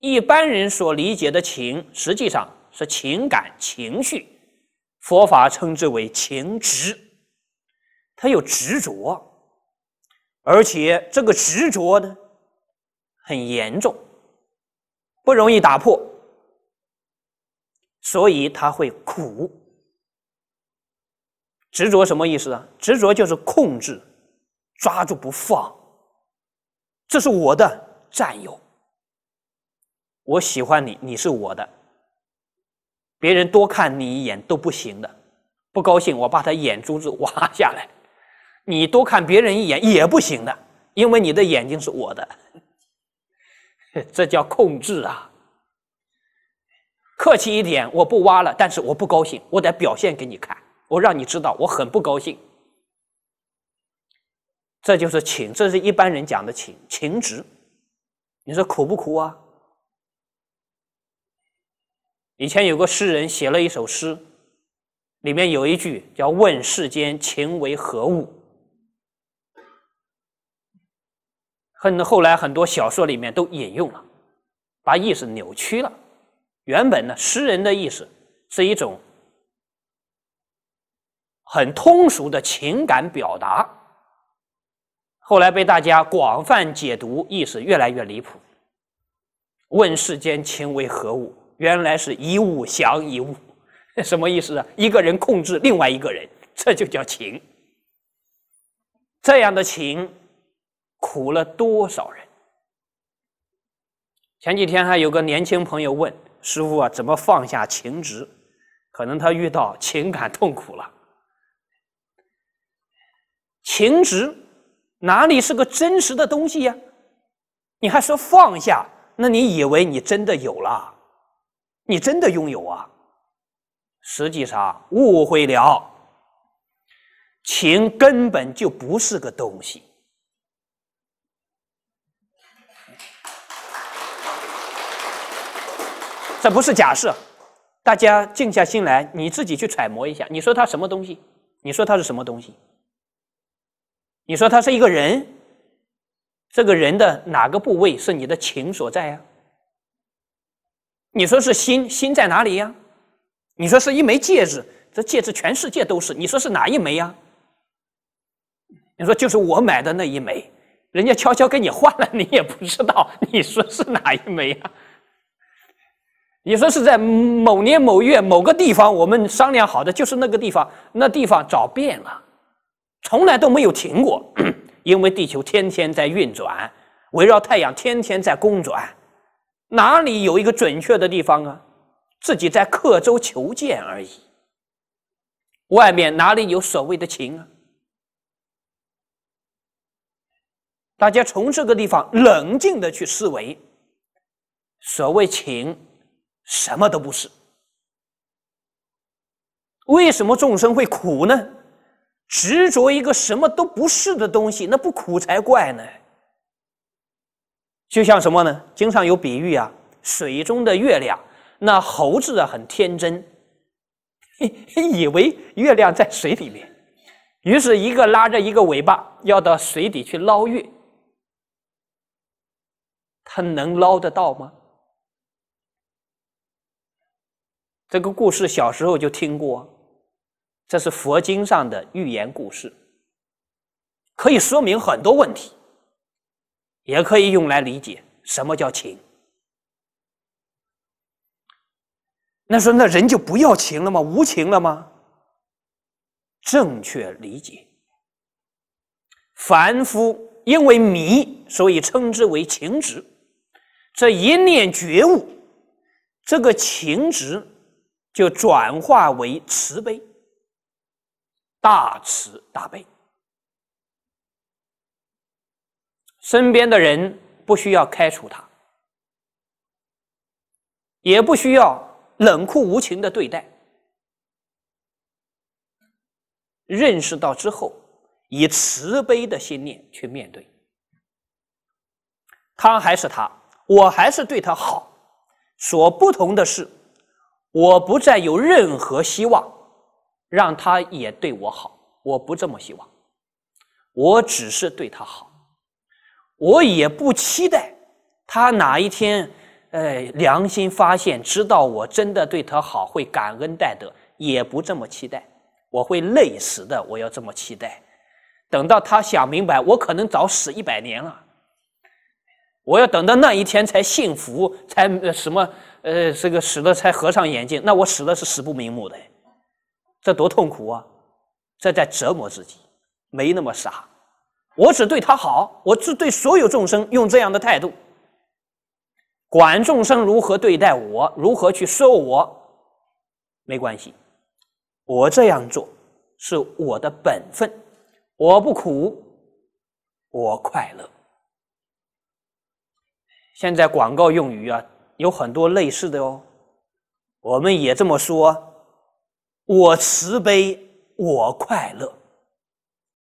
一般人所理解的情，实际上是情感情绪，佛法称之为情执，他有执着，而且这个执着呢，很严重，不容易打破，所以他会苦。执着什么意思啊？执着就是控制，抓住不放，这是我的占有。我喜欢你，你是我的。别人多看你一眼都不行的，不高兴，我把他眼珠子挖下来。你多看别人一眼也不行的，因为你的眼睛是我的。这叫控制啊！客气一点，我不挖了，但是我不高兴，我得表现给你看，我让你知道我很不高兴。这就是情，这是一般人讲的情情值。你说苦不苦啊？以前有个诗人写了一首诗，里面有一句叫“问世间情为何物”，很后来很多小说里面都引用了，把意思扭曲了。原本呢，诗人的意思是一种很通俗的情感表达，后来被大家广泛解读，意思越来越离谱。“问世间情为何物。”原来是一物降一物，什么意思啊？一个人控制另外一个人，这就叫情。这样的情苦了多少人？前几天还有个年轻朋友问师傅啊：“怎么放下情执？”可能他遇到情感痛苦了。情执哪里是个真实的东西呀？你还说放下，那你以为你真的有了？你真的拥有啊？实际上误会了，情根本就不是个东西。这不是假设，大家静下心来，你自己去揣摩一下。你说它什么东西？你说它是什么东西？你说它是一个人？这个人的哪个部位是你的情所在呀？你说是心，心在哪里呀？你说是一枚戒指，这戒指全世界都是，你说是哪一枚呀？你说就是我买的那一枚，人家悄悄给你换了，你也不知道。你说是哪一枚呀？你说是在某年某月某个地方，我们商量好的就是那个地方，那地方找遍了，从来都没有停过，因为地球天天在运转，围绕太阳天天在公转。哪里有一个准确的地方啊？自己在刻舟求剑而已。外面哪里有所谓的情啊？大家从这个地方冷静的去思维，所谓情什么都不是。为什么众生会苦呢？执着一个什么都不是的东西，那不苦才怪呢。就像什么呢？经常有比喻啊，水中的月亮，那猴子啊很天真，以为月亮在水里面，于是，一个拉着一个尾巴要到水底去捞月，他能捞得到吗？这个故事小时候就听过，这是佛经上的寓言故事，可以说明很多问题。也可以用来理解什么叫情。那说那人就不要情了吗？无情了吗？正确理解，凡夫因为迷，所以称之为情执。这一念觉悟，这个情执就转化为慈悲，大慈大悲。身边的人不需要开除他，也不需要冷酷无情的对待。认识到之后，以慈悲的心念去面对他，还是他，我还是对他好。所不同的是，我不再有任何希望让他也对我好。我不这么希望，我只是对他好。我也不期待他哪一天，呃，良心发现，知道我真的对他好，会感恩戴德。也不这么期待，我会累死的。我要这么期待，等到他想明白，我可能早死一百年了。我要等到那一天才幸福，才什么？呃，这个死了才合上眼睛，那我死的是死不瞑目的，这多痛苦啊！这在折磨自己，没那么傻。我只对他好，我只对所有众生用这样的态度。管众生如何对待我，如何去说我，没关系。我这样做是我的本分，我不苦，我快乐。现在广告用语啊，有很多类似的哦。我们也这么说：我慈悲，我快乐。